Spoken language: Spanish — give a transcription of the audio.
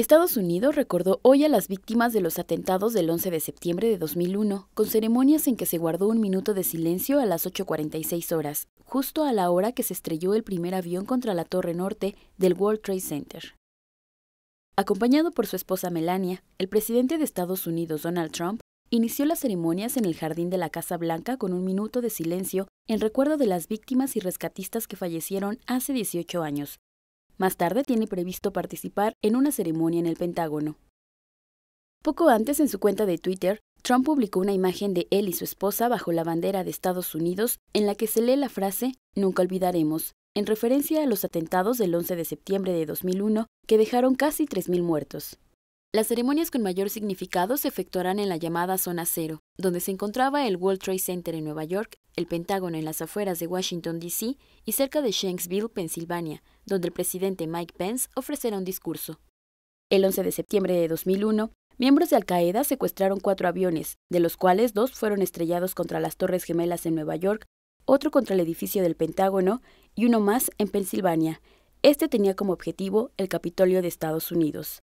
Estados Unidos recordó hoy a las víctimas de los atentados del 11 de septiembre de 2001, con ceremonias en que se guardó un minuto de silencio a las 8.46 horas, justo a la hora que se estrelló el primer avión contra la torre norte del World Trade Center. Acompañado por su esposa Melania, el presidente de Estados Unidos, Donald Trump, inició las ceremonias en el jardín de la Casa Blanca con un minuto de silencio en recuerdo de las víctimas y rescatistas que fallecieron hace 18 años, más tarde tiene previsto participar en una ceremonia en el Pentágono. Poco antes, en su cuenta de Twitter, Trump publicó una imagen de él y su esposa bajo la bandera de Estados Unidos en la que se lee la frase Nunca olvidaremos, en referencia a los atentados del 11 de septiembre de 2001 que dejaron casi 3.000 muertos. Las ceremonias con mayor significado se efectuarán en la llamada Zona Cero, donde se encontraba el World Trade Center en Nueva York, el Pentágono en las afueras de Washington, D.C. y cerca de Shanksville, Pensilvania, donde el presidente Mike Pence ofrecerá un discurso. El 11 de septiembre de 2001, miembros de Al-Qaeda secuestraron cuatro aviones, de los cuales dos fueron estrellados contra las Torres Gemelas en Nueva York, otro contra el edificio del Pentágono y uno más en Pensilvania. Este tenía como objetivo el Capitolio de Estados Unidos.